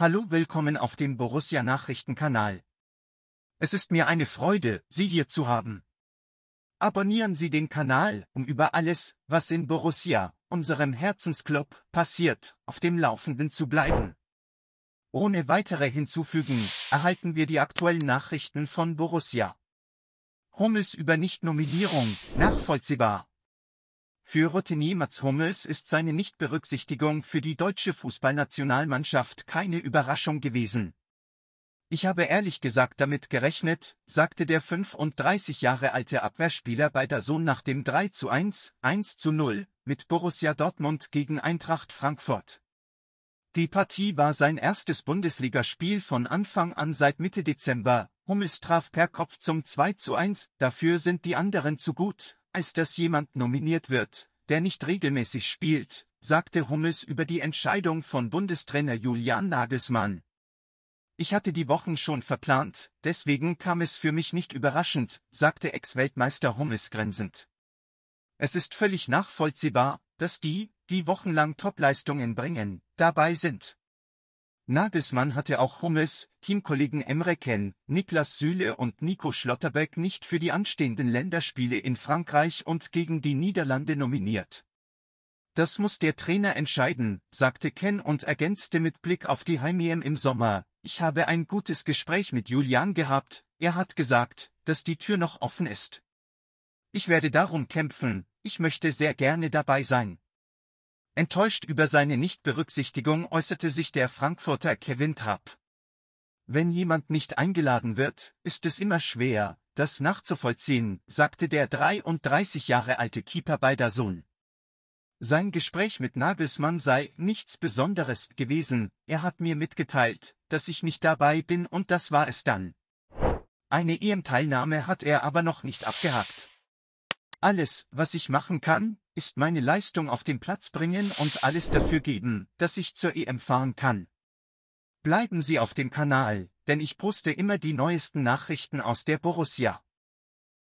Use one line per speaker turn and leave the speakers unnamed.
Hallo, willkommen auf dem Borussia Nachrichtenkanal. Es ist mir eine Freude, Sie hier zu haben. Abonnieren Sie den Kanal, um über alles, was in Borussia, unserem Herzensclub, passiert, auf dem Laufenden zu bleiben. Ohne weitere hinzufügen, erhalten wir die aktuellen Nachrichten von Borussia. Hummels über Nichtnominierung, nachvollziehbar. Für Routinier Mats Hummels ist seine Nichtberücksichtigung für die deutsche Fußballnationalmannschaft keine Überraschung gewesen. Ich habe ehrlich gesagt damit gerechnet, sagte der 35 Jahre alte Abwehrspieler bei der Sohn nach dem 3 zu 1, 1 zu 0 mit Borussia Dortmund gegen Eintracht Frankfurt. Die Partie war sein erstes Bundesligaspiel von Anfang an seit Mitte Dezember. Hummels traf per Kopf zum 2 zu 1, dafür sind die anderen zu gut, als dass jemand nominiert wird, der nicht regelmäßig spielt, sagte Hummels über die Entscheidung von Bundestrainer Julian Nagelsmann. Ich hatte die Wochen schon verplant, deswegen kam es für mich nicht überraschend, sagte Ex-Weltmeister Hummels grinsend. Es ist völlig nachvollziehbar, dass die, die wochenlang Topleistungen bringen, dabei sind. Nagelsmann hatte auch Hummes, Teamkollegen Emre Ken, Niklas Süle und Nico Schlotterbeck nicht für die anstehenden Länderspiele in Frankreich und gegen die Niederlande nominiert. Das muss der Trainer entscheiden, sagte Ken und ergänzte mit Blick auf die heim im Sommer. Ich habe ein gutes Gespräch mit Julian gehabt, er hat gesagt, dass die Tür noch offen ist. Ich werde darum kämpfen, ich möchte sehr gerne dabei sein. Enttäuscht über seine Nichtberücksichtigung äußerte sich der Frankfurter Kevin Trapp. Wenn jemand nicht eingeladen wird, ist es immer schwer, das nachzuvollziehen, sagte der 33 Jahre alte Keeper bei Dazun. Sein Gespräch mit Nagelsmann sei nichts Besonderes gewesen, er hat mir mitgeteilt, dass ich nicht dabei bin und das war es dann. Eine EM-Teilnahme hat er aber noch nicht abgehakt. Alles, was ich machen kann, ist meine Leistung auf den Platz bringen und alles dafür geben, dass ich zur EM fahren kann. Bleiben Sie auf dem Kanal, denn ich poste immer die neuesten Nachrichten aus der Borussia.